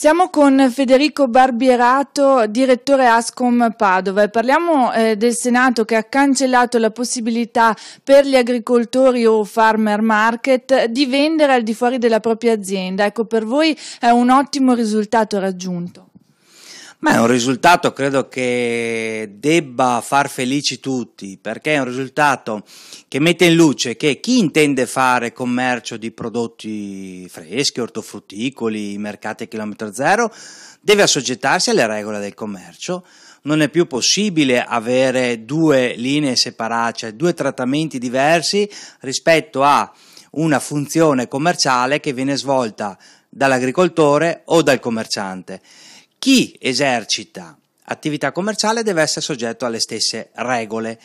Siamo con Federico Barbierato, direttore Ascom Padova e parliamo eh, del Senato che ha cancellato la possibilità per gli agricoltori o farmer market di vendere al di fuori della propria azienda. Ecco, per voi è un ottimo risultato raggiunto. Ma è un risultato credo che debba far felici tutti, perché è un risultato che mette in luce che chi intende fare commercio di prodotti freschi, ortofrutticoli, mercati a chilometro zero, deve assoggettarsi alle regole del commercio. Non è più possibile avere due linee separate, cioè due trattamenti diversi rispetto a una funzione commerciale che viene svolta dall'agricoltore o dal commerciante. Chi esercita attività commerciale deve essere soggetto alle stesse regole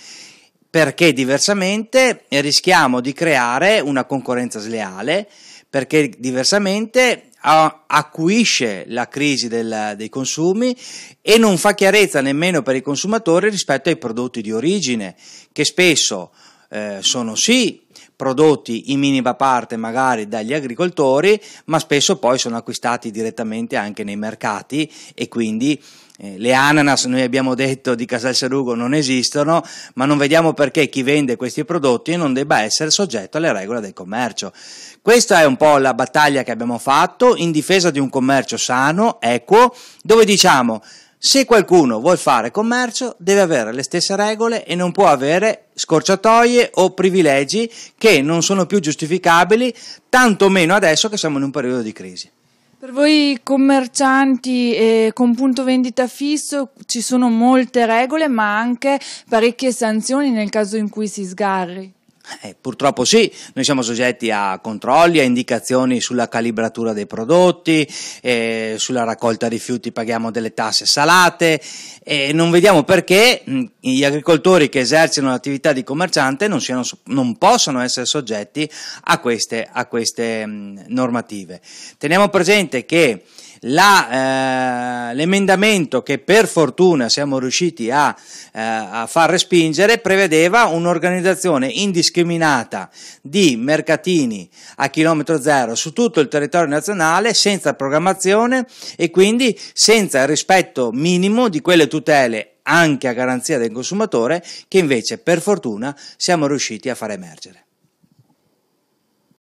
perché diversamente rischiamo di creare una concorrenza sleale, perché diversamente acuisce la crisi del, dei consumi e non fa chiarezza nemmeno per i consumatori rispetto ai prodotti di origine, che spesso eh, sono sì prodotti in minima parte magari dagli agricoltori, ma spesso poi sono acquistati direttamente anche nei mercati e quindi eh, le ananas, noi abbiamo detto, di Casal non esistono, ma non vediamo perché chi vende questi prodotti non debba essere soggetto alle regole del commercio. Questa è un po' la battaglia che abbiamo fatto in difesa di un commercio sano, equo, dove diciamo se qualcuno vuole fare commercio deve avere le stesse regole e non può avere scorciatoie o privilegi che non sono più giustificabili, tantomeno adesso che siamo in un periodo di crisi. Per voi commercianti eh, con punto vendita fisso ci sono molte regole ma anche parecchie sanzioni nel caso in cui si sgarri. Eh, purtroppo sì, noi siamo soggetti a controlli, a indicazioni sulla calibratura dei prodotti, eh, sulla raccolta rifiuti paghiamo delle tasse salate e eh, non vediamo perché mm, gli agricoltori che esercitano l'attività di commerciante non, siano, non possano essere soggetti a queste, a queste mh, mm, normative. Teniamo presente che la, eh, l'emendamento che per fortuna siamo riusciti a, eh, a far respingere prevedeva un'organizzazione indiscriminata indiscriminata di mercatini a chilometro zero su tutto il territorio nazionale senza programmazione e quindi senza il rispetto minimo di quelle tutele anche a garanzia del consumatore che invece per fortuna siamo riusciti a far emergere.